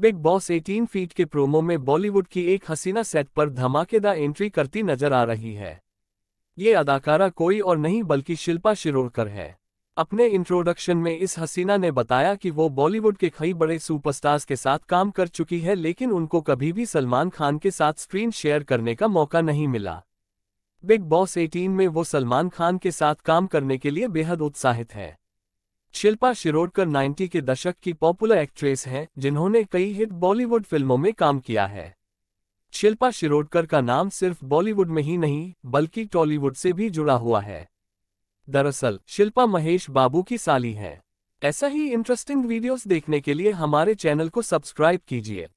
big Boss 18 फीट के promo में बॉलीवुड की एक हसीना सेट पर धमाकेदार एंट्री करती नजर आ रही है ये अदाकारा कोई और नहीं बल्कि शिल्पा शिरोडकर है अपने इंट्रोडक्शन में इस हसीना ने बताया कि वो बॉलीवुड के कई बड़े सुपरस्टार्स के साथ काम कर चुकी है लेकिन उनको कभी भी सलमान खान के साथ स्क्रीन शेयर करने का मौका नहीं मिला बिग बॉस 18 में वो सलमान खान के साथ काम करने के लिए बेहद उत्साहित है शिल्पा शिरोडकर 90 के दशक की पॉपुलर एक्ट्रेस हैं जिन्होंने कई हिट बॉलीवुड फिल्मों में काम किया है शिल्पा शिरोडकर का नाम सिर्फ बॉलीवुड में ही नहीं बल्कि टॉलीवुड से भी जुड़ा हुआ है दरअसल शिल्पा महेश बाबू की साली हैं ऐसा ही इंटरेस्टिंग वीडियोस देखने के लिए हमारे चैनल को सब्सक्राइब कीजिए